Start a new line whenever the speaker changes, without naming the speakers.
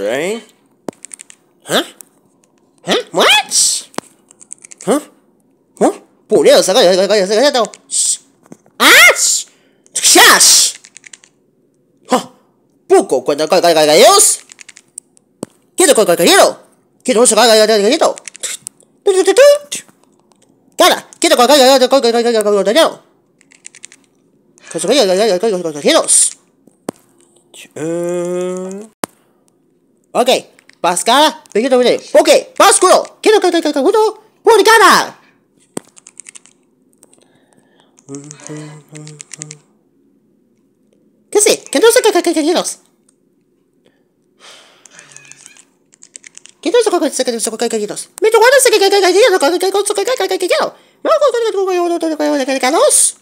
right? Huh? Huh? What? Huh? Huh? Pô, Deus, agora, agora, agora, agora, agora, Ah! O que acha? Pô, quando, quando, quando, Deus? Querido, quando, querido? Querido, você vai, querido? Cara, querido, quando, querido, querido, querido? Querido, querido, querido, querido, querido? Ok, Pascala, pequeño video, ok, Pascual. quiero que te 기도 보리카나 ¿Qué sí? ¿Qué no sé qué qué qué qué no sé? ¿Qué no qué qué qué no qué qué Me no sé qué qué qué qué ¿Me sé qué qué qué qué qué qué qué